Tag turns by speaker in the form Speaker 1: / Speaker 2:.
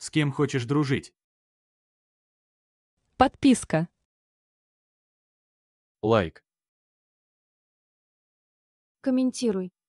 Speaker 1: С кем хочешь дружить?
Speaker 2: Подписка. Лайк. Комментируй.